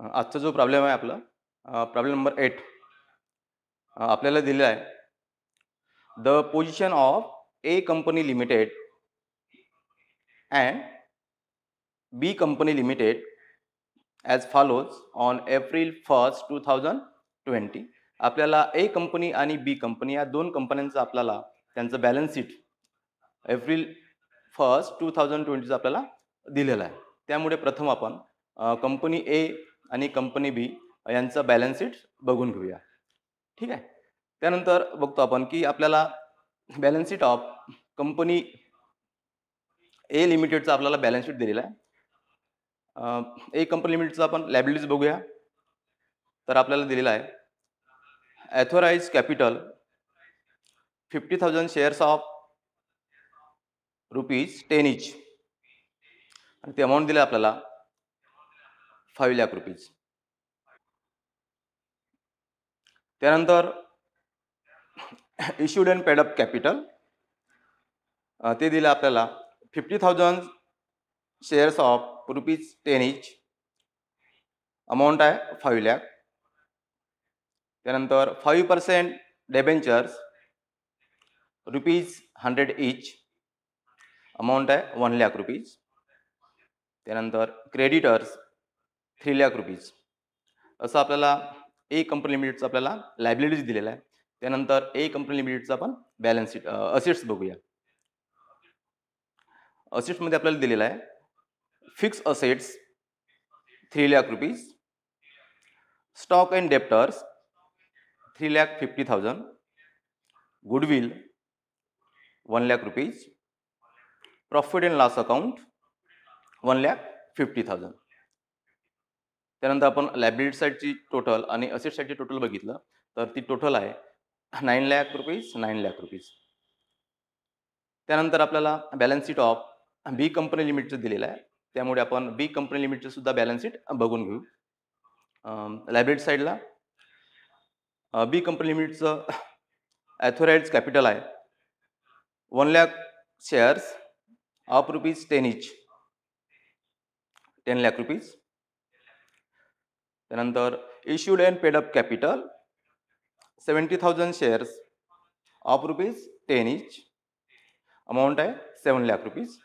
आजचा जो प्रॉब्लेम आहे आपला प्रॉब्लेम नंबर एट आपल्याला दिलेला आहे the position of A company limited and B company limited as follows on April first two thousand twenty आपल्याला ए कंपनी आणि बी कंपनी या दोन कंपन्यांचं आपल्याला त्यांचं balance sheet April first two thousand ट्वेंटीचं आपल्याला दिलेलं आहे त्यामुळे प्रथम आपण कंपनी ए आणि कंपनी बी यांचं बॅलन्स शीट बघून घेऊया ठीक आहे त्यानंतर बघतो आपण की आपल्याला balance sheet of company A लिमिटेडचा आपल्याला बॅलन्स शीट दिलेला आहे ए कंपनी लिमिटेडचा आपण लॅबिलिटीज बघूया तर आपल्याला दिलेला आहे authorised capital fifty thousand shares of rupees ten each आणि ते अमाऊंट दिलं आपल्याला फाईव्ह लॅक रुपीज त्यानंतर इश्यूड अँड पेडअप कॅपिटल ते दिलं आपल्याला fifty thousand shares of rupees ten each amount आहे फाईव्ह लॅक त्यानंतर five percent debentures rupees hundred each amount आहे वन लॅक रुपीज त्यानंतर क्रेडिटर्स थ्री लॅक रुपीज असं आपल्याला ए कंपनी लिमिटेडचं आपल्याला लायबिलिटीज दिलेला आहे त्यानंतर ए कंपनी लिमिटेडचा आपण बॅलन्स शीट असेट्स बघूया असेट्समध्ये आपल्याला दिलेला आहे fix assets three lakh rupees stock and debtors three lakh fifty thousand goodwill one lakh rupees profit and loss account one lakh fifty thousand त्यानंतर आपण लायब्ररी साईडची टोटल आणि असेट साईडची टोटल बघितलं तर ती टोटल आहे nine lakh rupees nine lakh rupees त्यानंतर आपल्याला balance sheet of B company लिमिटचं दिलेलं आहे त्यामुळे आपण बी कंपनी लिमिटचं सुद्धा बॅलन्स शीट बघून घेऊ लायब्रेट साईडला बी कंपनी लिमिटचं ॲथोराईड्स कॅपिटल आहे one lakh shares of rupees ten each ten lakh rupees त्यानंतर issued and paid up capital seventy thousand shares of rupees ten each amount आहे seven lakh rupees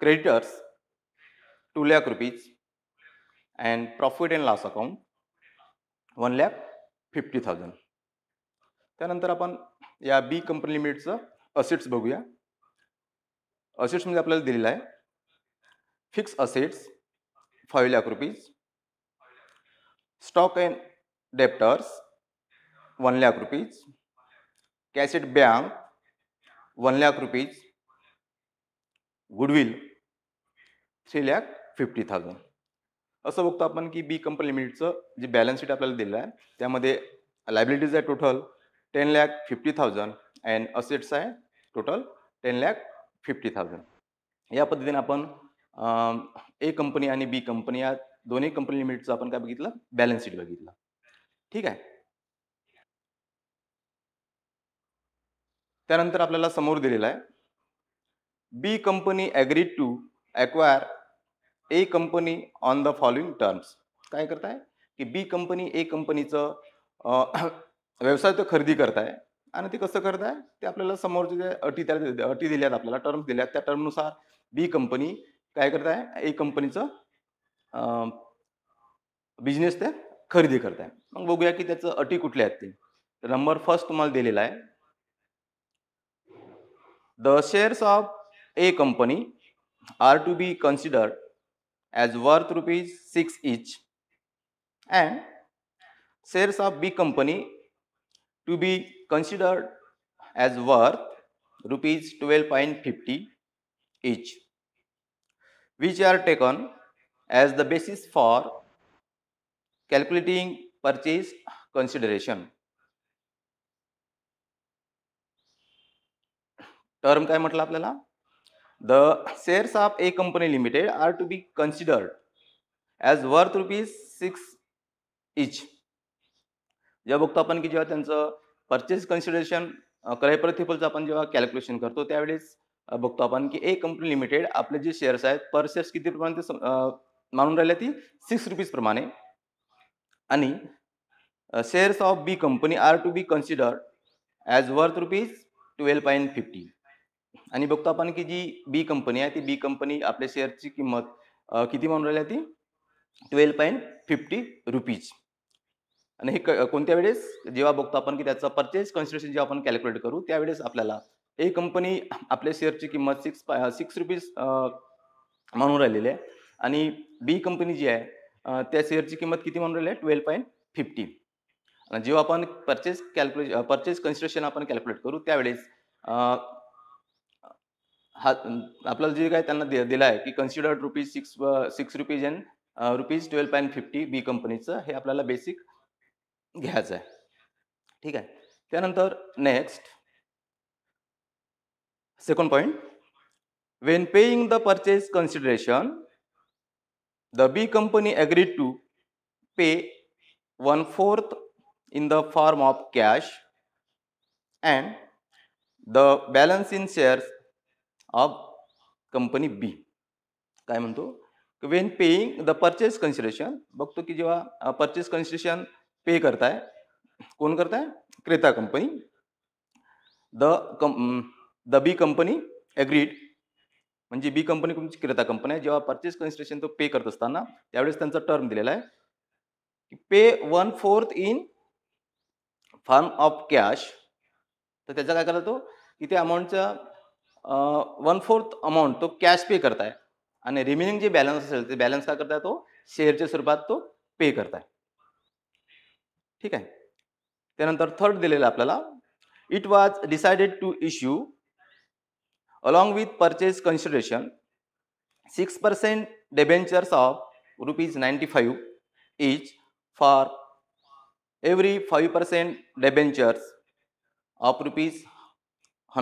creditors two lakh rupees and profit and loss account one lakh fifty thousand त्यानंतर आपण या B company लिमिटेडचं assets बघूया असेट्स म्हणजे आपल्याला दिलेलं आहे fix assets five lakh rupees stock and debtors one lakh rupees cash at bank one lakh rupees goodwill three lakh fifty thousand असं बघतो आपण की बी कंपनी लिमिटचं जे बॅलन्स शीट आपल्याला दिलं आहे त्यामध्ये लायबिलिटीज आहे total ten lakh fifty thousand and assets आहे total ten lakh fifty thousand या पद्धतीने आपण ए कंपनी आणि बी कंपनी या दोन्ही कंपनी लिमिटेडचं आपण काय बघितलं बॅलन्स शीट बघितलं ठीक आहे त्यानंतर आपल्याला समोर दिलेला आहे B company agree to acquire A company on the following terms काय करताय की बी कंपनी ए कंपनीचं व्यवसाय तर खरेदी करताय आणि ते कसं करताय ते आपल्याला समोरचे जे अटी त्या अटी दिल्यात आपल्याला टर्म्स दिल्यात त्या टर्मनुसार बी कंपनी काय करताय ए कंपनीचं बिझनेस ते खरेदी करताय मग बघूया की त्याचं अटी कुठल्या आहेत ते नंबर फर्स्ट तुम्हाला दिलेला आहे the shares of A company are to be considered as worth rupees six each and shares of B company to be considered as worth rupees twelve point fifty each which are taken as the basis for calculating purchase consideration. Term काय म्हटलं आपल्याला The shares of a company limited are to be considered as worth rupees 6 each. जेव्हा बघतो आपण की जेव्हा त्यांचं purchase consideration क्रय प्रतिफलचं आपण जेव्हा कॅल्क्युलेशन करतो त्यावेळेस बघतो आपण की ए कंपनी लिमिटेड आपले जे शेअर्स आहेत पर शेअर्स कितीपर्यंत मानून राहिल्या ती सिक्स प्रमाणे आणि shares of B company are to be consider as worth rupees twelve point fifty आणि बघतो आपण की जी बी कंपनी आहे ती बी कंपनी आपल्या शेअरची किंमत किती मानून राहिली ती ट्वेल्व पॉईंट फिफ्टी रुपीज आणि हे कोणत्या वेळेस जेव्हा बघतो आपण की त्याचा परचेस कन्सिडरेशन जेव्हा आपण कॅल्क्युलेट करू त्यावेळेस आपल्याला ए कंपनी आपल्या शेअरची किंमत सिक्स सिक्स रुपीज मानून राहिलेली आहे आणि बी कंपनी जी आहे त्या शेअरची किंमत किती म्हणून राहिली आहे ट्वेल्व पॉईंट फिफ्टी जेव्हा आपण परचेस कॅल्क्युले परचेस कन्स्ट्रक्शन आपण कॅल्क्युलेट करू त्यावेळेस हा आपल्याला जे काय त्यांना दिला आहे की considered rupees six six rupees and rupees twelve point fifty B कंपनीचं हे आपल्याला बेसिक घ्यायचं आहे ठीक आहे त्यानंतर next second point when paying the purchase consideration The B company agreed to pay one fourth in the form of cash and the balance in shares of company B काय म्हणतो when paying the purchase consideration बघतो की जेव्हा purchase consideration पे करताय कोण करताय क्रेता company द कम द बी कंपनी एग्रीड म्हणजे बी कंपनी तुमची क्रेता कंपनी आहे जेव्हा परचेस कन्स्ट्रेशन तो पे करत असताना त्यावेळेस त्यांचा टर्म दिलेला आहे की pay one fourth in form of cash तर त्याचा काय करतो की त्या अमाऊंटचा वन फोर्थ अमाऊंट तो कॅश पे करताय आणि रिमेनिंग जे बॅलन्स असेल ते बॅलन्स काय करताय तो शेअरच्या स्वरूपात तो पे करताय ठीक आहे त्यानंतर थर्ड दिलेला आपल्याला it was decided to issue along with purchase consideration 6% debentures of rupees 95 each for every 5% debentures of rupees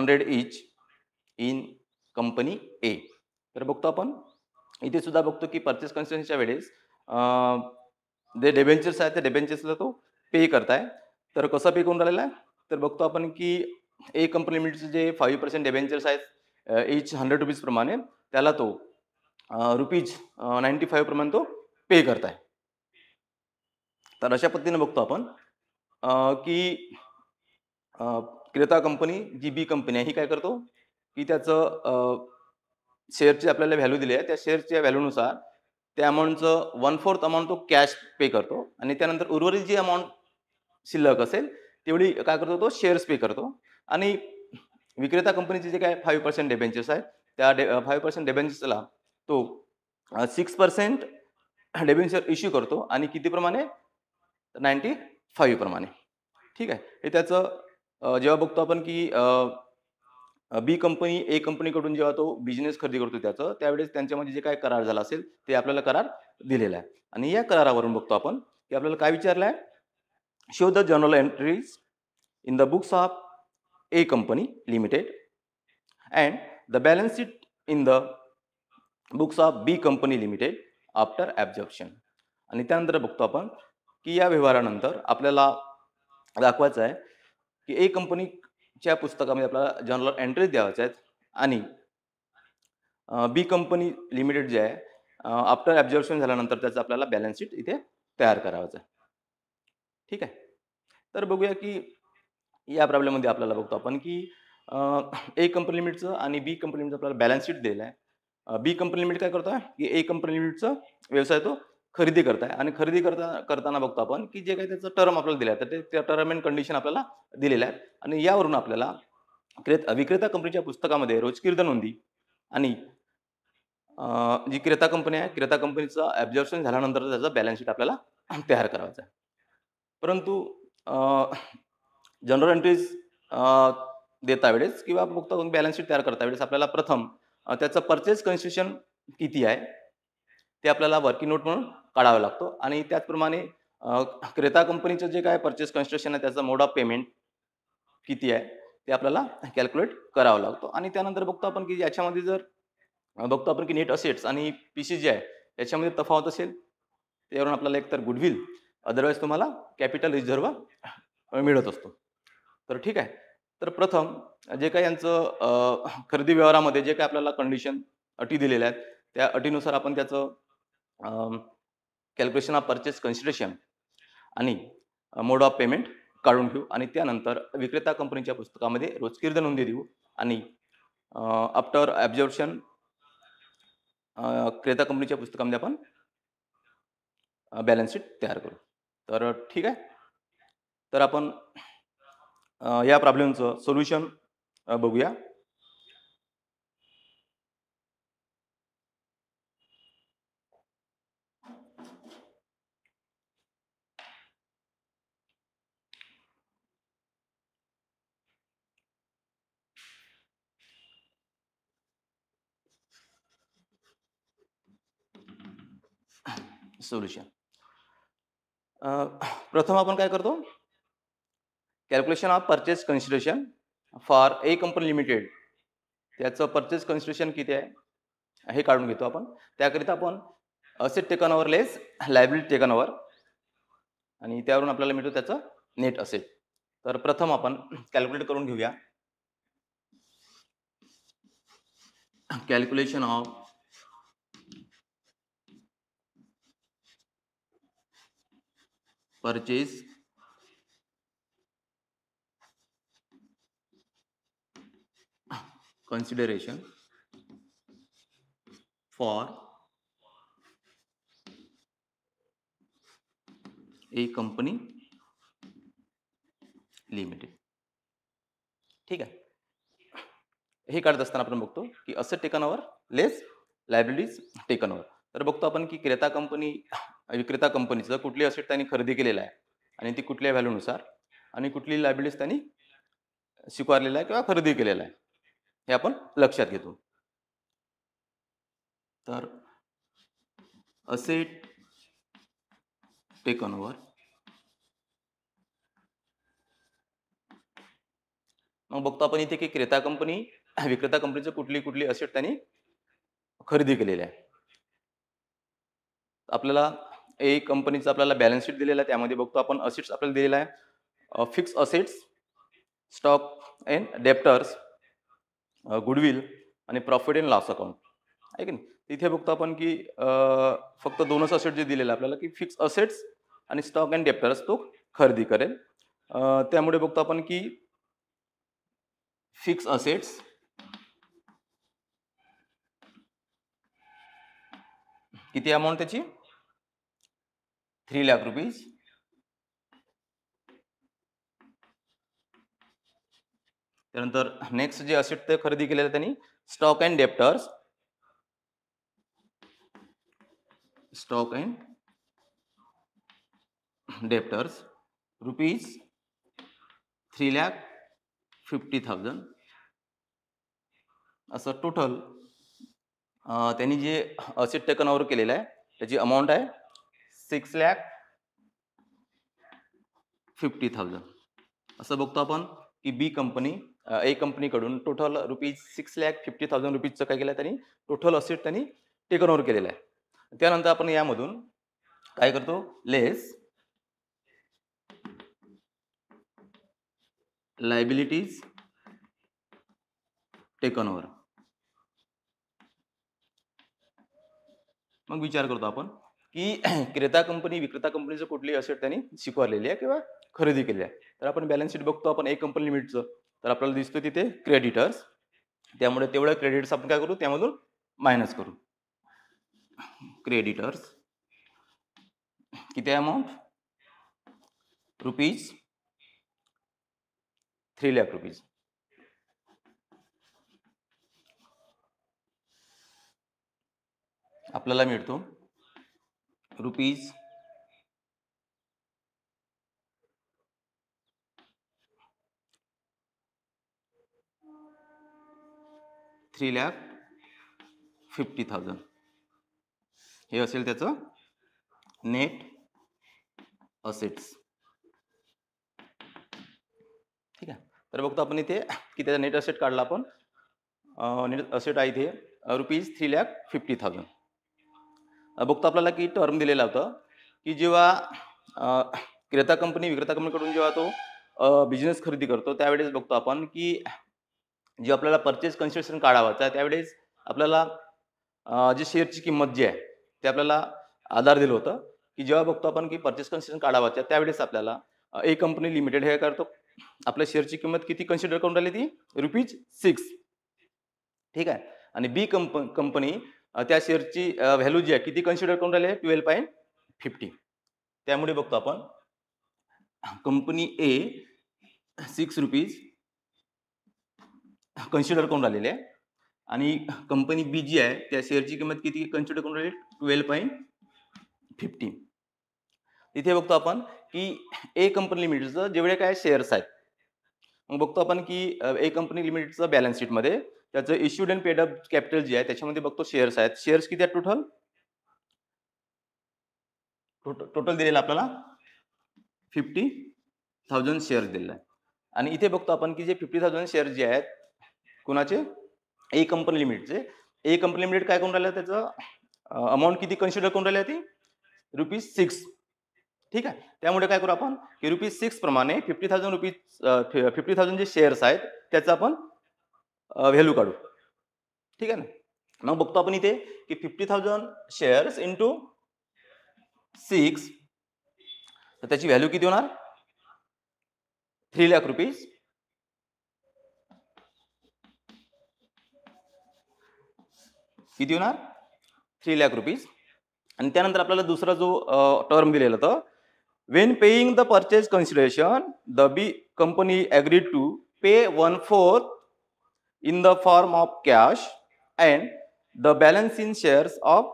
100 each in company A तर बघतो आपण इथे सुद्धा बघतो की परचेस कन्स्ट्रक्शनच्या वेळेस जे डेबेंचर्स आहेत त्या डेबेंचर्सला तो पे करताय तर कसा पे करून राहिलेला आहे तर बघतो आपण की ए कंपनी लिमिटेडचे जे फाईव्ह पर्सेंट डेबेंचर्स आहेत एच हंड्रेड रुपीजप्रमाणे त्याला तो रुपीज नाईन्टी फाईव्ह प्रमाणे तो पे करत आहे तर अशा पद्धतीने बघतो आपण की क्रेता कंपनी जी बी कंपनी आहे ही काय करतो की त्याचं शेअरची आपल्याला व्हॅल्यू दिली आहे त्या शेअरच्या व्हॅल्यूनुसार त्या अमाऊंटचं वन फोर्थ अमाऊंट तो कॅश पे करतो आणि त्यानंतर उर्वरित जी अमाऊंट शिल्लक असेल तेवढी काय करतो तो शेअर्स पे करतो आणि विक्रेता कंपनीचे जे काय फाईव्ह पर्सेंट डेबेंचर्स आहे त्या डे फाईव्ह पर्सेंट डेबेंचर्सला तो सिक्स पर्सेंट डेबेंचर इश्यू करतो आणि कितीप्रमाणे नाईन्टी फाईव्ह प्रमाणे ठीक आहे हे त्याचं जेव्हा बघतो आपण की बी कंपनी ए कंपनीकडून जेव्हा तो बिझनेस खरेदी करतो त्याचं त्यावेळेस त्यांच्यामध्ये जे काय करार झाला असेल ते आपल्याला करार दिलेला आहे आणि या करारावरून बघतो आपण की आपल्याला काय विचारलं आहे show the journal entries in the books of A company limited and the balance sheet in the books of B company limited after absorption आणि त्यानंतर बघतो आपण की या व्यवहारानंतर आपल्याला दाखवायचं आहे की ए कंपनीच्या पुस्तकामध्ये आपल्याला जनरल एंट्रीज द्यावायच्या आहे आणि बी कंपनी लिमिटेड जे आहे आफ्टर ॲब्झॉर्प्शन झाल्यानंतर त्याचं आपल्याला बॅलन्स शीट इथे तयार करावायचं आहे ठीक आहे तर बघूया की या प्रॉब्लेममध्ये आपल्याला बघतो आपण की ए कंपनी लिमिटचं आणि बी कंपनी लिमिटचं आपल्याला बॅलन्स शीट दिलेलं आहे बी कंपनी लिमिट काय करतोय की ए कंपनी लिमिटचं व्यवसाय तो खरेदी करताय आणि खरेदी करता करताना बघतो आपण की जे काही त्याचं टर्म आपल्याला दिलं तर ते त्या टर्म अँड कंडिशन आपल्याला दिलेलं आहे आणि यावरून आपल्याला क्रेत विक्रेता कंपनीच्या पुस्तकामध्ये किर्द नोंदी आणि जी क्रेता कंपनी आहे क्रेता कंपनीचं ॲब्झॉर्प्शन झाल्यानंतर त्याचा बॅलन्स शीट आपल्याला तयार करायचा आहे परंतु जनरल एंट्रीज देता वेळेस किंवा मुक्त करून बॅलन्स शीट तयार करता वेळेस आपल्याला प्रथम त्याचं परचेस कन्स्ट्रक्शन किती आहे ते आपल्याला वर्किंग नोट म्हणून काढावं लागतो आणि त्याचप्रमाणे क्रेता कंपनीचं जे काय परचेस कन्स्ट्रक्शन आहे त्याचा मोड ऑफ पेमेंट किती आहे ते आपल्याला कॅल्क्युलेट करावं लागतो आणि त्यानंतर बघतो आपण की याच्यामध्ये जर बघतो आपण की नेट असेट्स आणि पी सी जे आहे याच्यामध्ये तफावत असेल त्यावरून आपल्याला एकतर गुडविल अदरवाईज तुम्हाला कॅपिटल रिझर्व मिळत असतो तर ठीक आहे तर प्रथम जे काही यांचं खरेदी व्यवहारामध्ये जे काही आपल्याला कंडिशन अटी दिलेल्या आहेत त्या अटीनुसार आपण त्याचं कॅल्क्युलेशन ऑफ परचेस कन्सिडरेशन आणि मोड ऑफ पेमेंट काढून घेऊ आणि त्यानंतर विक्रेता कंपनीच्या पुस्तकामध्ये रोजकीर्द नोंदी देऊ आणि आफ्टर ॲब्झॉर्प्शन क्रेता कंपनीच्या पुस्तकामध्ये आपण बॅलन्स शीट तयार करू तर ठीक आहे तर आपण या प्रॉब्लेमचं सोल्युशन बघूया सोल्युशन प्रथम आपण काय करतो calculation of purchase consideration for A company limited त्याचं परचेस कन्सिडरेशन किती आहे हे काढून घेतो आपण त्याकरिता आपण asset taken over less liability taken over आणि त्यावरून आपल्याला मिळतो त्याचं नेट असेट तर प्रथम आपण कॅल्क्युलेट करून घेऊया calculation of purchase consideration for a company limited ठीक आहे हे काढत असताना आपण बघतो की असं टेकनवर लेस टेकन टेकनवर तर बघतो आपण की क्रेता कंपनी विक्रेता कंपनीचं कुठली असेट त्यांनी खरेदी केलेलं आहे आणि ती कुठल्या व्हॅल्यूनुसार आणि कुठली लायब्ररीज त्यांनी स्वीकारलेला आहे किंवा खरेदी केलेला आहे हे आपण लक्षात घेतो तर असेट टेकन ओव्हर मग बघतो आपण इथे की क्रेता कंपनी विक्रेता कंपनीचे कुठली कुठली असेट त्यांनी खरेदी केलेली आहे आपल्याला ए कंपनीचं आपल्याला बॅलन्स शीट दिलेला आहे त्यामध्ये बघतो आपण असेट्स आपल्याला दिलेला आहे fix assets stock and debtors goodwill आणि प्रॉफिट अँड लॉस अकाउंट आहे की नाही तिथे बघतो आपण की फक्त दोनच असेट जे दिलेलं आपल्याला की फिक्स असेट्स आणि स्टॉक अँड डेप्टर्स तो खरेदी करेल त्यामुळे बघतो आपण की फिक्स असेट्स किती अमाऊंट त्याची थ्री लाख रुपीज त्यानंतर नेक्स्ट जे असेट ते खरेदी केलेलं त्यांनी stock and debtors stock and debtors rupees three lakh fifty thousand असं टोटल त्यांनी जे असेट ओवर केलेलं आहे त्याची अमाऊंट आहे सिक्स लॅक फिफ्टी थाउजंड असं बघतो आपण की बी कंपनी ए कंपनीकडून total rupees six lakh fifty thousand रुपीजचं काय केलं त्यांनी टोटल असेट त्यांनी टेकन ओव्हर केलेलं आहे त्यानंतर आपण यामधून काय करतो लेस लायबिलिटीज टेकन ओव्हर मग विचार करतो आपण की क्रेता कंपनी विक्रेता कंपनीचं कुठली असेट त्यांनी स्वीकारलेली आहे किंवा खरेदी केली आहे तर आपण बॅलन्स शीट बघतो आपण एक कंपनी लिमिटचं तर आपल्याला दिसतो तिथे क्रेडिटर्स त्यामुळे तेवढ्या क्रेडिट्स आपण काय करू त्यामधून मायनस करू क्रेडिटर्स किती amount rupees three lakh rupees आपल्याला मिळतो rupees three lakh fifty thousand हे असेल त्याचं नेट असेट्स ठीक आहे तर बघतो आपण इथे की त्याचा नेट असेट काढला आपण नेट असेट आहे इथे rupees three lakh fifty thousand बघतो आपल्याला की टर्म दिलेला होता की जेव्हा क्रेता कंपनी विक्रेता कंपनीकडून जेव्हा तो बिझनेस खरेदी करतो त्यावेळेस बघतो आपण की जे आपल्याला परचेस कन्सिडरेशन काढावा तर त्यावेळेस आपल्याला जे शेअरची किंमत जी आहे ते आपल्याला आधार दिलं होतं की जेव्हा बघतो आपण की परचेस कन्सिडरेशन तर त्यावेळेस आपल्याला ए कंपनी लिमिटेड हे करतो आपल्या शेअरची किंमत किती कन्सिडर करून राहिली ती रुपीज सिक्स ठीक आहे आणि बी कंप कंपनी त्या शेअरची व्हॅल्यू जी आहे किती कन्सिडर करून राहिली आहे ट्वेल्व पॉईंट फिफ्टी त्यामुळे बघतो आपण company A six rupees consider करून राहिलेले आहे आणि कंपनी बी जी आहे त्या शेअरची किंमत किती कन्सिडर करून राहिली ट्वेल्व पॉईंट फिफ्टी तिथे बघतो आपण की ए कंपनी लिमिटेडचं जेवढे काय शेअर्स आहेत मग बघतो आपण की ए कंपनी लिमिटेडचं बॅलन्स शीटमध्ये त्याचं issued and paid up capital जे आहे त्याच्यामध्ये बघतो शेअर्स आहेत शेअर्स किती आहेत टोटल टोटल दिलेलं आपल्याला फिफ्टी थाउजंड शेअर्स दिलेला आहे आणि इथे बघतो आपण की जे फिफ्टी थाउजंड शेअर्स जे आहेत कोणाचे ए कंपनी लिमिटचे ए कंपनी लिमिटेड काय करून राहिलं त्याचं अमाऊंट किती कन्सिडर करून राहिली ती रुपीज सिक्स ठीक आहे त्यामुळे काय करू आपण की रुपीज सिक्स प्रमाणे fifty thousand rupees fifty thousand जे शेअर्स आहेत त्याचा आपण व्हॅल्यू काढू ठीक आहे ना मग बघतो आपण इथे की fifty thousand shares into six तर त्याची व्हॅल्यू किती होणार थ्री लाख रुपीज किती होणार थ्री लॅक रुपीज आणि त्यानंतर आपल्याला दुसरा जो टर्म दिलेला होता when paying the purchase consideration the B company agreed to pay one fourth in the form of cash and the balance in shares of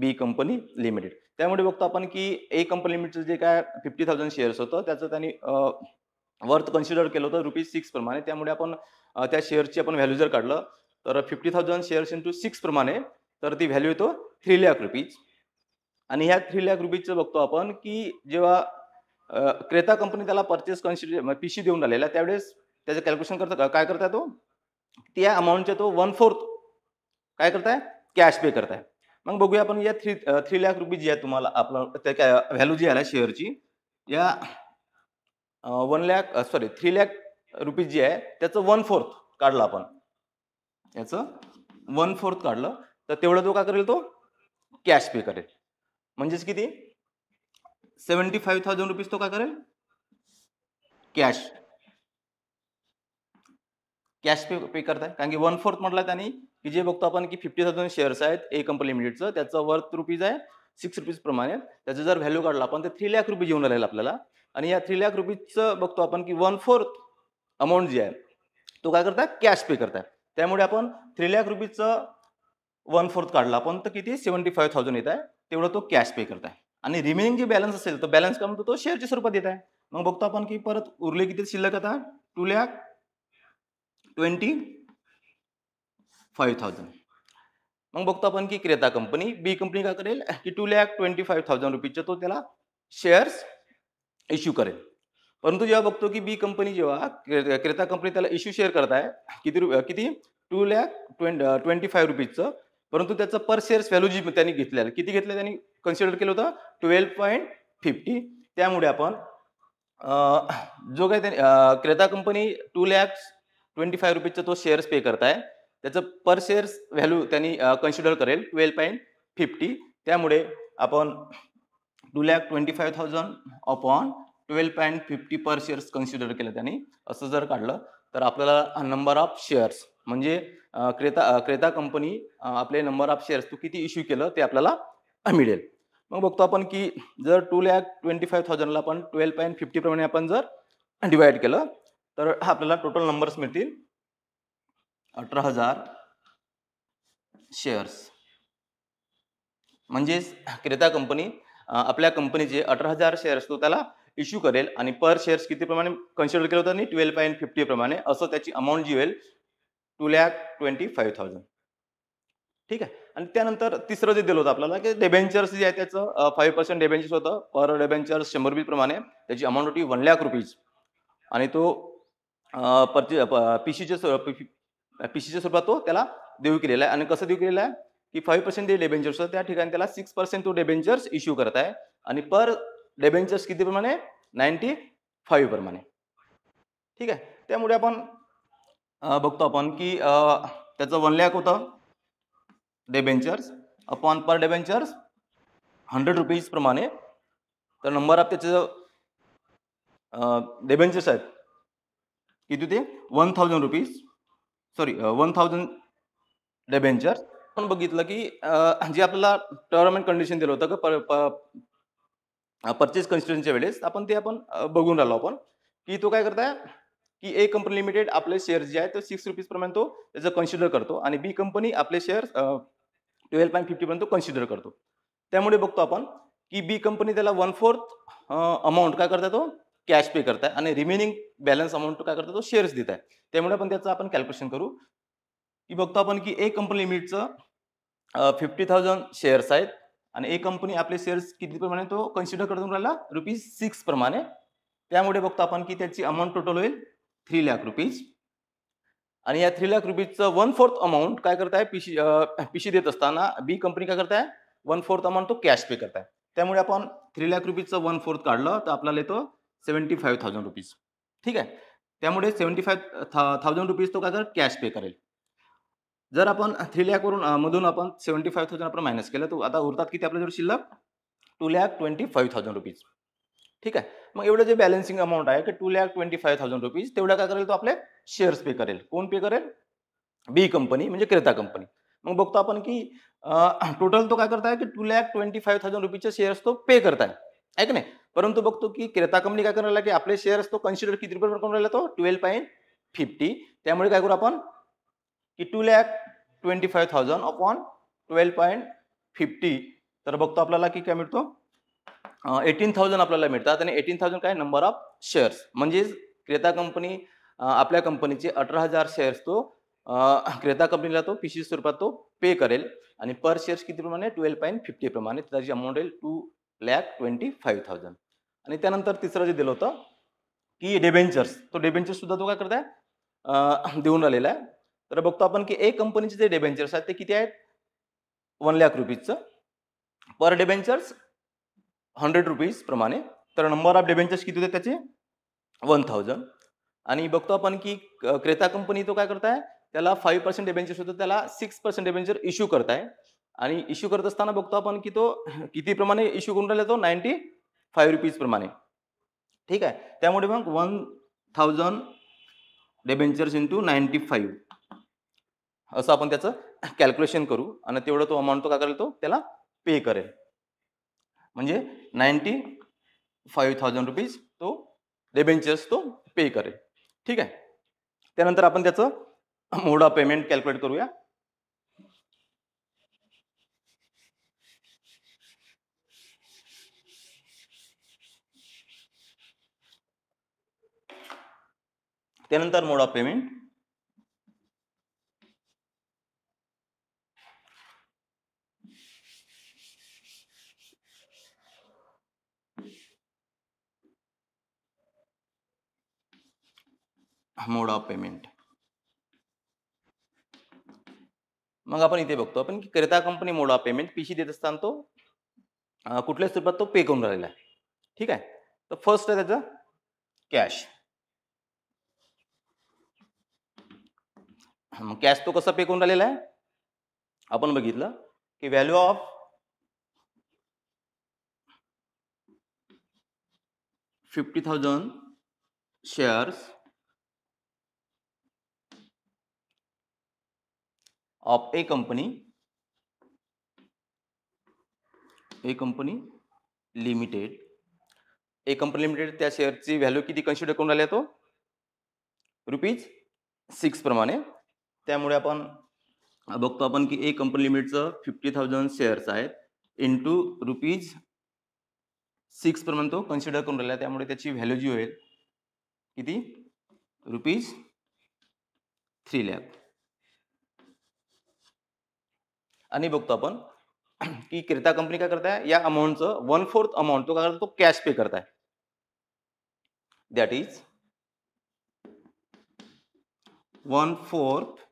B company limited त्यामुळे बघतो आपण की ए कंपनी लिमिटेडचं जे काय फिफ्टी थाउजंड शेअर्स होतं त्याचं त्यांनी worth consider केलं होतं रुपीज सिक्स प्रमाणे त्यामुळे आपण त्या शेअरची आपण व्हॅल्यू जर काढलं तर fifty thousand shares into six प्रमाणे तर ती व्हॅल्यू येतो थ्री लॅक रुपीज आणि ह्या थ्री लॅक रुपीजचं बघतो आपण की जेव्हा क्रेता कंपनी त्याला परचेस कन्सिडर पी सी देऊन राहिलेला त्यावेळेस त्याचं कॅल्क्युलेशन करता काय करताय तो त्या अमाऊंटच्या तो वन फोर्थ काय करताय कॅश पे करताय मग बघूया आपण या थ्री थ्री लाख रुपीज जी आहे तुम्हाला आपला त्या व्हॅल्यू जी आहे शेअरची या one lakh sorry three lakh rupees जी आहे त्याचं वन फोर्थ काढला आपण याचं वन फोर्थ काढलं तर तेवढं तो काय करेल तो कॅश पे करेल म्हणजेच किती सेवन्टी फाईव्ह थाउजंड रुपीज तो काय करेल कॅश कॅश पे पे करताय कारण की वन फोर्थ म्हटलं त्याने की जे बघतो आपण की फिफ्टी थाउजंड शेअर्स आहेत ए कंपनी लिमिटेडचं त्याचं वर्थ रुपीज आहे सिक्स रुपीज प्रमाणे त्याचं जर व्हॅल्यू काढला आपण तर थ्री लाख रुपीज येऊन राहील आपल्याला आणि या थ्री लाख रुपीजचं बघतो आपण की वन फोर्थ अमाऊंट जे आहे तो काय करता कॅश पे करताय त्यामुळे आपण थ्री लॅक रुपीजचं वन फोर्थ काढला आपण तर किती सेवन्टी फाईव्ह थाउजंड येत आहे तेवढं तो कॅश पे करत आहे आणि रिमेनिंग जे बॅलन्स असेल तर बॅलन्स काय म्हणतो तो शेअरच्या स्वरूपात येत आहे मग बघतो आपण की परत उरले किती शिल्लक आता two lakh twenty five thousand मग बघतो आपण की क्रेता कंपनी बी कंपनी काय करेल की two lakh twenty five thousand रुपीजचा तो त्याला शेअर्स इश्यू करेल परंतु जेव्हा बघतो की बी कंपनी जेव्हा क्रेता कंपनी त्याला इश्यू शेअर करताय किती रु किती टू लॅक ट्वें ट्वेंटी फाय रुपीजचं परंतु त्याचं पर शेअर्स व्हॅल्यू जी त्यांनी घेतलेलं किती घेतलं त्यांनी कन्सिडर केलं होतं ट्वेल्व पॉईंट फिफ्टी त्यामुळे आपण जो काही त्यांनी क्रेता company two lakhs twenty five रुपीजचा तो शेअर्स पे करताय त्याचं पर शेअर्स व्हॅल्यू त्यांनी कन्सिडर करेल ट्वेल्व पॉईंट फिफ्टी त्यामुळे आपण two lakh twenty five thousand upon twelve point fifty per shares consider केलं त्यांनी असं जर काढलं तर आपल्याला नंबर ऑफ शेअर्स म्हणजे क्रेता क्रेता कंपनी आपले नंबर ऑफ शेअर्स तू किती इश्यू केलं ते आपल्याला मिळेल मग बघतो आपण की जर टू लॅक ट्वेंटी फाईव्ह थाउजंडला आपण ट्वेल्व पॉईंट फिफ्टी प्रमाणे आपण जर डिवाइड केलं तर आपल्याला टोटल नंबर्स मिळतील अठरा हजार शेअर्स म्हणजेच क्रेता कंपनी आपल्या कंपनीचे अठरा हजार शेअर्स तो त्याला इश्यू करेल आणि पर शेअर्स किती प्रमाणे कन्सिडर केलं होतं आणि ट्वेल्व पॉईंट फिफ्टी प्रमाणे असं त्याची अमाऊंट जी होईल two lakh twenty five thousand ठीक आहे आणि त्यानंतर तिसरं जे दिलं होतं आपल्याला की डेबेंचर्स जे आहे त्याचं फाईव्ह पर्सेंट डेबेंचर्स होतं पर डेबेंचर्स शंभर रुपये प्रमाणे त्याची अमाऊंट होती वन लॅक रुपीज आणि तो परचे पीसीच्या पीसीच्या स्वरूपात तो त्याला देऊ केलेला आहे आणि कसं देऊ केलेला आहे की फाईव्ह पर्सेंट जे डेबेंचर्स होतं त्या ठिकाणी त्याला सिक्स पर्सेंट तो डेबेंचर्स इश्यू करत आहे आणि पर डेबेंचर्स कितीप्रमाणे नाईन्टी फाईव्ह प्रमाणे ठीक आहे त्यामुळे आपण बघतो आपण की त्याचं वन लॅक होतं debentures upon per debentures hundred rupees प्रमाणे तर नंबर ऑफ त्याचे डेबेंचर्स आहेत किती ते one thousand rupees sorry one thousand debentures पण बघितलं की जे आपल्याला टर्म अँड कंडिशन दिलं होतं का परचेस कन्स्ट्रक्शनच्या वेळेस आपण ते आपण बघून राहिलो आपण की तो काय करताय की ए कंपनी लिमिटेड आपले शेअर जे आहे ते सिक्स रुपीज प्रमाणे तो त्याचं कन्सिडर करतो आणि बी कंपनी आपले शेअर्स ट्वेल्व पॉईंट फिफ्टीपर्यंत पर्यंत कन्सिडर करतो त्यामुळे बघतो आपण की बी कंपनी त्याला वन फोर्थ अमाऊंट काय करता तो कॅश पे करताय आणि रिमेनिंग बॅलन्स अमाऊंट काय करतो तो शेअर्स देत आहे त्यामुळे आपण त्याचं आपण कॅल्क्युलेशन करू की बघतो आपण की ए कंपनी लिमिटचं फिफ्टी थाउजंड शेअर्स आहेत आणि ए कंपनी आपले शेअर्स किती प्रमाणे तो कन्सिडर करतो राहिला रुपीज सिक्स प्रमाणे त्यामुळे बघतो आपण की त्याची अमाऊंट टोटल होईल थ्री लाख रुपीज आणि या थ्री लाख रुपीजचं वन फोर्थ अमाऊंट काय करताय पिशी पिशी देत असताना बी कंपनी काय करताय वन फोर्थ अमाऊंट तो कॅश पे करताय त्यामुळे आपण थ्री लाख रुपीजचं वन फोर्थ काढलं तर आपल्याला येतो सेवन्टी फाईव्ह थाउजंड रुपीज ठीक आहे त्यामुळे सेवन्टी फाईव्ह था थाउजंड रुपीज तो काय कर कॅश पे करेल जर आपण थ्री लॅकवरून मधून आपण सेव्हन्टी फाईव्ह थाउजंड आपण मायनस केलं तर आता उरतात किती जर शिल्लक two lakh twenty five thousand rupees ठीक आहे मग एवढं जे बॅलन्सिंग अमाऊंट आहे की two lakh twenty five thousand rupees तेवढ्या काय करेल तो आपले शेअर्स पे करेल कोण पे करेल बी कंपनी म्हणजे क्रेता कंपनी मग बघतो आपण की टोटल तो काय करताय की two lakh twenty five thousand रुपीजचे शेअर्स तो पे करताय आहे नाही परंतु बघतो की क्रेता कंपनी काय करायला की आपले शेअर्स तो कन्सिडर किती रुपये करून राहिला तो ट्वेल्व पॉईंट फिफ्टी त्यामुळे काय करू आपण की two lakh twenty five thousand upon twelve point fifty तर बघतो आपल्याला की काय मिळतो एटीन थाउजंड आपल्याला मिळतात आणि एटीन थाउजंड काय नंबर ऑफ शेअर्स म्हणजेच क्रेता कंपनी आपल्या कंपनीचे अठरा हजार शेअर्स तो क्रेता कंपनीला तो पी स्वरूपात तो पे करेल आणि पर शेअर्स कितीप्रमाणे ट्वेल्व पॉईंट फिफ्टी प्रमाणे त्याची अमाऊंट येईल two lakh twenty five thousand आणि त्यानंतर तिसरं जे दिलं होतं की डेबेंचर्स तो डेबेंचर्ससुद्धा तो काय करताय आहे देऊन राहिलेला आहे तर बघतो आपण की ए कंपनीचे जे डेबेंचर्स आहेत ते किती आहेत वन लॅक रुपीजचं पर डेबेंचर्स हंड्रेड रुपीज प्रमाणे तर नंबर ऑफ डेबेंचर्स किती होते त्याचे वन थाउजंड आणि बघतो आपण की क्रेता कंपनी तो काय करताय त्याला फाईव्ह पर्सेंट डेबेंचर्स होतं त्याला सिक्स पर्सेंट डेबेंचर इश्यू करताय आणि इश्यू करत असताना बघतो आपण की तो किती प्रमाणे इश्यू करून राहिला तो नाईन्टी फाईव्ह रुपीज प्रमाणे ठीक आहे त्यामुळे मग one thousand debentures into ninety five असं आपण त्याचं कॅल्क्युलेशन करू आणि तेवढं तो अमाऊंट तो काय करेल तो त्याला पे करेल म्हणजे नाईन्टी फाईव्ह थाउजंड रुपीज तो डेबेंचर्स तो पे करेल ठीक आहे त्यानंतर आपण त्याचं मोडा पेमेंट कॅल्क्युलेट करूया त्यानंतर mode of payment mode of payment मग आपण इथे बघतो आपण की करिता company mode of payment PC देत असताना तो कुठल्या स्वरूपात तो पे करून राहिला आहे ठीक आहे तर फर्स्ट आहे त्याचं कॅश मग कॅश तो कसा पे करून राहिलेला आहे आपण बघितलं की value of fifty thousand shares of A company A company limited A company limited त्या शेअरची व्हॅल्यू किती कन्सिडर करून राहिला तो रुपीज सिक्स प्रमाणे त्यामुळे आपण बघतो आपण की ए कंपनी लिमिटेडचं फिफ्टी थाउजंड शेअर्स आहेत इंटू रुपीज सिक्स प्रमाणे तो कन्सिडर करून राहिला त्यामुळे त्याची व्हॅल्यू जी होईल किती रुपीज थ्री लॅक आणि बघतो आपण की क्रेता कंपनी काय करताय या अमाऊंटचं वन फोर्थ अमाऊंट तो काय करतो तो कॅश पे करताय that is one fourth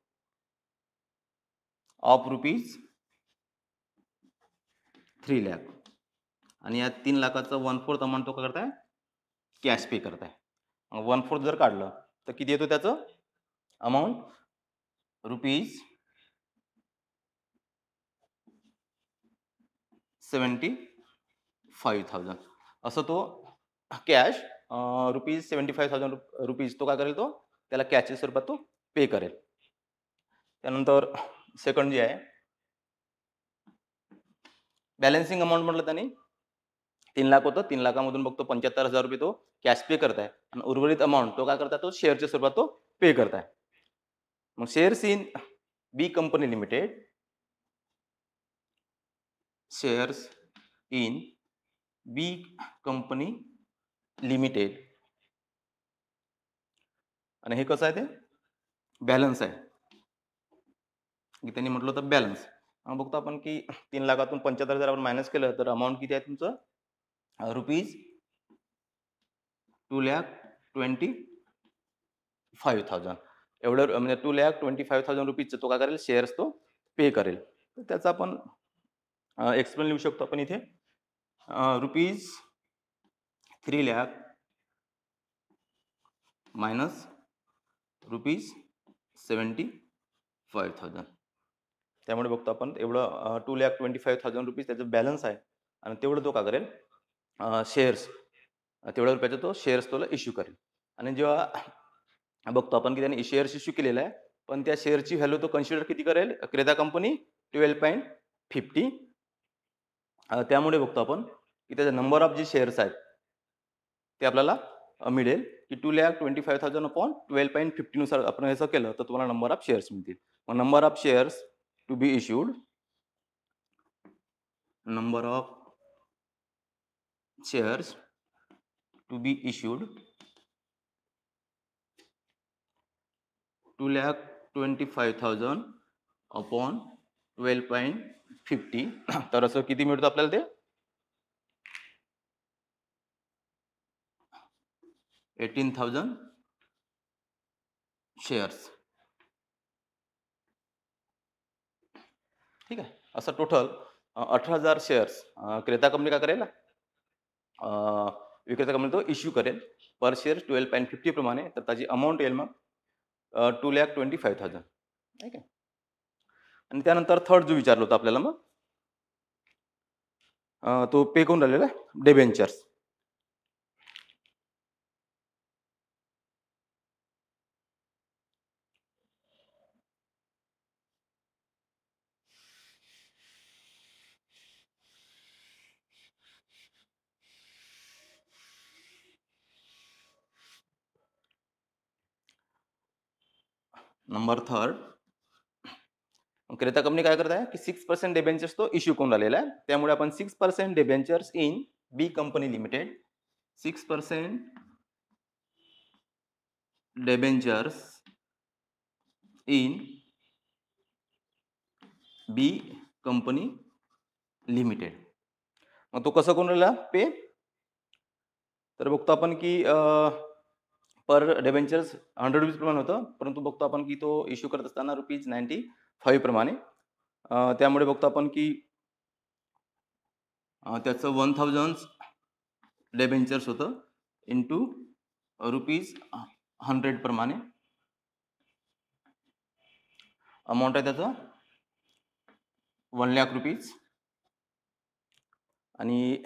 of rupees three lakh आणि या तीन लाखाचं वन फोर्थ अमाऊंट तो काय करताय कॅश पे करताय वन फोर्थ जर काढलं तर किती येतो त्याचं amount rupees seventy five thousand असं तो cash rupees seventy five thousand rupees तो काय करेल तो त्याला कॅशच्या स्वरूपात तो पे करेल त्यानंतर सेकंड जे आहे बॅलन्सिंग अमाऊंट म्हटलं त्याने तीन लाख होतं तीन लाखामधून बघतो पंच्याहत्तर हजार रुपये तो कॅश पे करताय आणि उर्वरित अमाऊंट तो काय करता तो शेअरच्या स्वरूपात तो पे करताय मग shares in B company limited shares in B company limited आणि हे कसं आहे ते बॅलन्स आहे त्यांनी म्हटलं होतं बॅलन्स बघतो आपण की तीन लाखातून पंच्याहत्तर जर आपण मायनस केलं तर अमाऊंट किती आहे तुमचं rupees two lakh twenty five thousand एवढं म्हणजे two lakh twenty five thousand रुपीजचं तो काय करेल शेअर्स तो पे करेल तर त्याचा आपण एक्सप्लेन लिहू शकतो आपण इथे rupees three lakh minus rupees seventy five thousand त्यामुळे बघतो आपण एवढं two lakh twenty five thousand rupees त्याचं बॅलन्स आहे आणि तेवढं तो का करेल शेअर्स तेवढ्या रुपयाचा तो शेअर्स तोला इश्यू करेल आणि जेव्हा बघतो आपण की त्याने शेअर्स इश्यू केलेला आहे पण त्या शेअरची व्हॅल्यू तो कन्सिडर किती करेल क्रेता कंपनी ट्वेल्व पॉईंट फिफ्टी त्यामुळे बघतो आपण की त्याचे नंबर ऑफ जे शेअर्स आहेत ते आपल्याला मिळेल की two lakh twenty five thousand upon twelve point फिफ्टीनुसार आपण असं केलं तर तुम्हाला नंबर ऑफ शेअर्स मिळतील मग number of shares to be issued number of shares to be issued two lakh twenty five thousand upon twelve point fifty तर असं किती मिळतं आपल्याला ते एटीन थाउजंड शेअर्स ठीक आहे असं टोटल अठरा हजार शेअर्स क्रेता कंपनी का करेल विक्रेता कंपनी तो इश्यू करेल per shares twelve point fifty प्रमाणे तर त्याची अमाऊंट येईल मग two lakh twenty five thousand ठीक आहे आणि त्यानंतर थर्ड जो विचारला होता आपल्याला मग तो पे करून राहिलेला डेबेंचर्स नंबर थर्ड क्रेता कंपनी काय करत आहे की सिक्स पर्सेंट डेबेंचर्स तो इश्यू करून राहिलेला आहे त्यामुळे आपण six percent debentures in B company limited six percent debentures in B company limited मग तो कसं करून राहिला पे तर बघतो आपण की पर डेबेंचर्स हंड्रेड रुपीज प्रमाण होतं परंतु बघतो आपण की तो इश्यू करत असताना रुपीज नाईन्टी प्रमाणे त्यामुळे बघतो आपण की त्याचं वन थाउजंड डेबेंचर्स होतं इंटू रुपीज हंड्रेडप्रमाणे अमाऊंट आहे त्याचं वन लाख रुपीज आणि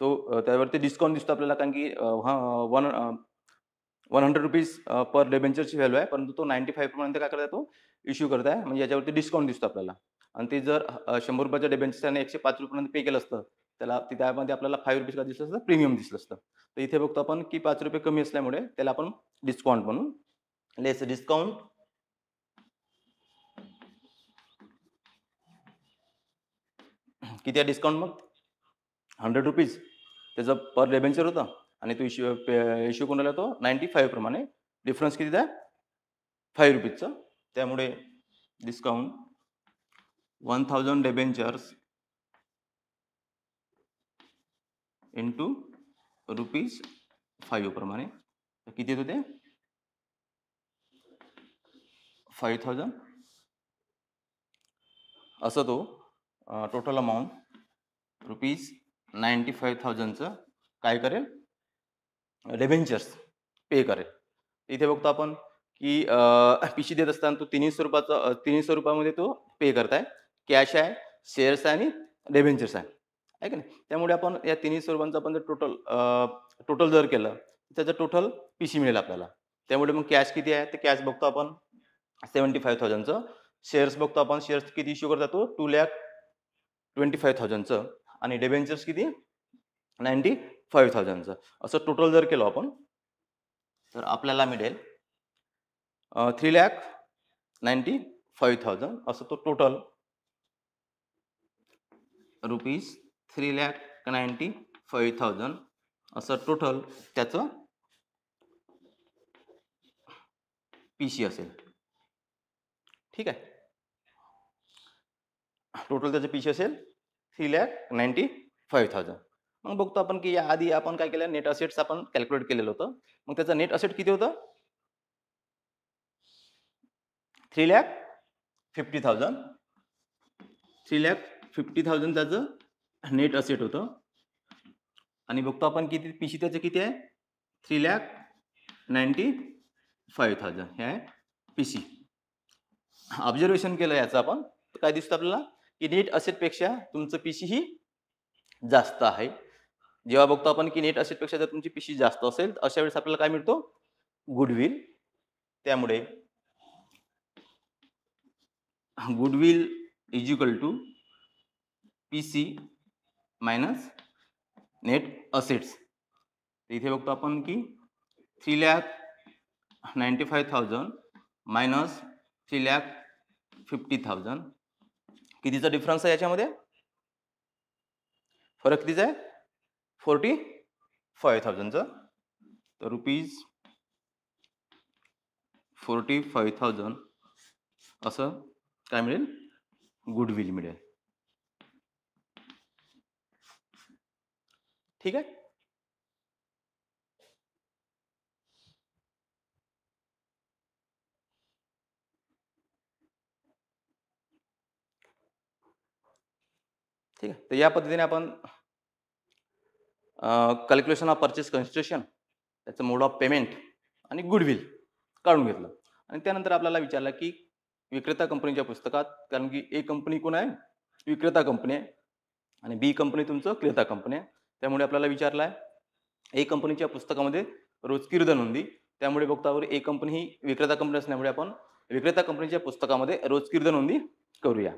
तो त्यावरती डिस्काउंट दिसतो आपल्याला कारण की one one hundred rupees per डेबेंचरची व्हॅल्यू आहे परंतु तो नाईन्टी फाईव्ह प्रमाणे काय करता येतो इश्यू करताय म्हणजे याच्यावरती डिस्काउंट दिसतो आपल्याला आणि ते जर शंभर रुपयाच्या डेबेंचरने एकशे पाच रुपयापर्यंत पे केलं असतं त्याला त्यामध्ये आपल्याला फाईव्ह रुपीज का दिसलं असतं प्रीमियम दिसलं असतं तर इथे बघतो आपण की पाच रुपये कमी असल्यामुळे त्याला आपण डिस्काउंट म्हणून लेस डिस्काउंट किती आहे डिस्काउंट मग हंड्रेड रुपीज त्याचं पर डेबेंचर होतं आणि तो इश्यू इश्यू कोणाला तो नाईन्टी फाईव्ह प्रमाणे डिफरन्स किती आहे फाईव्ह रुपीजचं त्यामुळे discount one thousand debentures into rupees five प्रमाणे किती येत होते फाईव्ह थाउजंड असं तो total amount rupees ninety five थाउजंडचं काय करेल डेव्हेंचर्स पे करेल इथे बघतो आपण की पी देत असताना तो तीनशे रुपयाचा तीनशे रुपयामध्ये तो पे करताय कॅश आहे शेअर्स आहे आणि डेव्हेंचर्स आहे आहे की नाही त्यामुळे आपण या तीनशे रुपयांचा आपण जर टोटल टोटल जर केलं त्याचं टोटल पी सी मिळेल आपल्याला त्यामुळे मग कॅश किती आहे तर कॅश बघतो आपण सेवन्टी फाईव्ह थाउजंडचं शेअर्स बघतो आपण शेअर्स किती इश्यू करतात तो टू लॅक ट्वेंटी फाईव्ह थाउजंडचं आणि डेव्हेंचर्स किती नाईन्टी फाईव्ह थाउजंडचं असं टोटल जर केलं आपण तर आपल्याला मिळेल three lakh ninety five thousand असं तो total rupees three lakh ninety five thousand असं टोटल त्याचं पी सी असेल ठीक आहे टोटल त्याचं पी सी असेल three lakh ninety five thousand मग बघतो आपण की आधी आपण काय केलं नेट असेट्स आपण कॅल्क्युलेट केलेलं होतं मग त्याचं नेट असेट किती होतं three lakh fifty thousand three lakh fifty thousand त्याचं नेट असेट होतं आणि बघतो आपण किती पी सी त्याचं किती आहे three lakh ninety five thousand हे आहे पी सी ऑब्झर्वेशन केलं याचं आपण काय दिसतं आपल्याला की नेट असेटपेक्षा तुमचं पी सी ही जास्त आहे जेव्हा बघतो आपण की नेट असेटपेक्षा जर तुमची पी सी जास्त असेल तर अशा वेळेस आपल्याला काय मिळतो गुडविल त्यामुळे goodwill is equal to PC minus net assets इथे बघतो आपण की three lakh ninety five thousand minus three lakh fifty thousand कितीचा डिफरन्स आहे याच्यामध्ये फरक कितीचा आहे फोर्टी फाय थाउजंडचा तर रुपीज फोर्टी फाईव्ह थाउजंड असं काय मिळेल गुडविल मिळेल ठीक आहे ठीक आहे तर या पद्धतीने आपण कॅल्क्युलेशन ऑफ परचेस कन्स्ट्रक्शन त्याचं मोड ऑफ पेमेंट आणि गुडविल काढून घेतलं आणि त्यानंतर आपल्याला विचारलं की विक्रेता कंपनीच्या पुस्तकात कारण की ए कंपनी कोण आहे विक्रेता कंपनी आहे आणि बी कंपनी तुमचं क्रेता कंपनी आहे त्यामुळे आपल्याला विचारला आहे ए कंपनीच्या पुस्तकामध्ये रोजकीर्द नोंदी त्यामुळे बघतावर ए कंपनी ही विक्रेता कंपनी असल्यामुळे आपण विक्रेता कंपनीच्या पुस्तकामध्ये रोजकीर्द नोंदी करूया